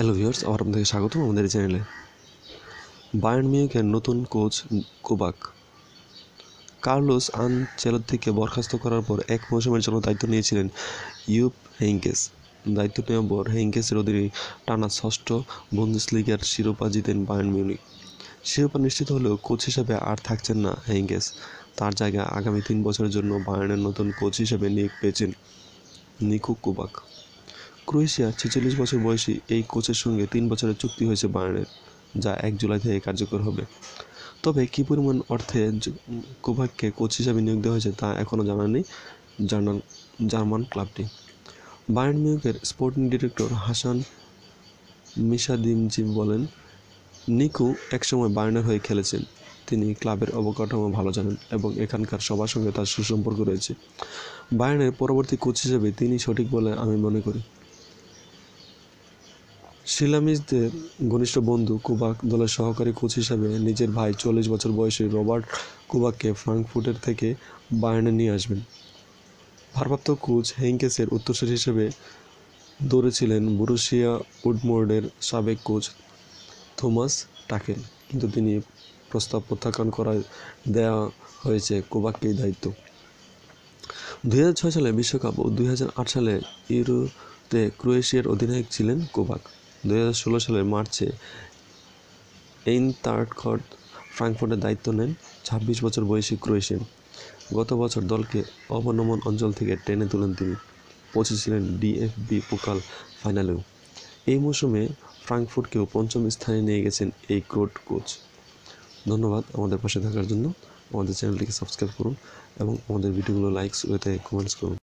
hello viewers আবার আপনাদের স্বাগত আমাদের চ্যানেলে বায়ার্ন মিউনিকের নতুন কোচ কোবাক কার্লোস থেকে বরখাস্ত করার পর এক মৌসুমের জন্য দায়িত্ব নিয়েছিলেন ইউপ হেঙ্কেস দায়িত্ব নেওয়ার পর হেঙ্কেসের অধীনে টানা ষষ্ঠ লিগের শিরোপা জিতেন বায়ার্ন মিউনিক শিরোপা নিশ্চিত হলেও কোচ হিসেবে আর থাকছেন না হেঙ্কেস তার জায়গায় আগামী তিন বছরের জন্য বায়ার্নের নতুন কোচ হিসেবে নিয়োগ পেয়েছেন নিকু কোবাক ক্রোয়েশিয়ার ছেচল্লিশ বছর বয়সী এই কোচের সঙ্গে তিন বছরের চুক্তি হয়েছে বায়ানের যা এক জুলাই থেকে কার্যকর হবে তবে কী পরিমাণ অর্থে কোভাককে কোচ হিসাবে নিয়োগ দেওয়া হয়েছে তা এখনও জানা নেই জার্মান জার্মান ক্লাবটি বায়ার্ন নিয়োগের স্পোর্টিং ডিরেক্টর হাসান মিসাদিমজি বলেন নিকু একসময় বায়ার্নের হয়ে খেলেছেন তিনি ক্লাবের অবকাঠামো ভালো জানেন এবং এখানকার সবার সঙ্গে তার সুসম্পর্ক রয়েছে বায়ার্নের পরবর্তী কোচ হিসেবে তিনি সঠিক বলে আমি মনে করি শিলামিজদের ঘনিষ্ঠ বন্ধু কুবাক দলের সহকারী কোচ হিসাবে নিজের ভাই চল্লিশ বছর বয়সী রবার্ট কুবাককে ফ্রাঙ্কফুটের থেকে বায়নে নিয়ে আসবেন ভারপ্রাপ্ত কোচ হেঙ্কেসের উত্তরসূরি হিসেবে দৌড়েছিলেন বুরুশিয়া উডমোর্ডের সাবেক কোচ থমাস টাকেল কিন্তু তিনি প্রস্তাব প্রত্যাখ্যান করায় দেয়া হয়েছে কোবাককে দায়িত্ব দুই সালে বিশ্বকাপ ও দুই সালে ইউরোতে ক্রোয়েশিয়ার অধিনায়ক ছিলেন কোবাক দু সালের মার্চে এইন তার্টখট ফ্রাঙ্কফোর্টের দায়িত্ব নেন ছাব্বিশ বছর বয়সী ক্রোয়েশিয়ান গত বছর দলকে অবনমন অঞ্চল থেকে টেনে তুলেন তিনি পৌঁছেছিলেন ডিএফবি পোকাল ফাইনালেও এই মৌসুমে ফ্রাঙ্কফুটকেও পঞ্চম স্থানে নিয়ে গেছেন এই ক্রোট কোচ ধন্যবাদ আমাদের পাশে থাকার জন্য আমাদের চ্যানেলটিকে সাবস্ক্রাইব করুন এবং আমাদের ভিডিওগুলো লাইকস ওয়েতে কমেন্টস করুন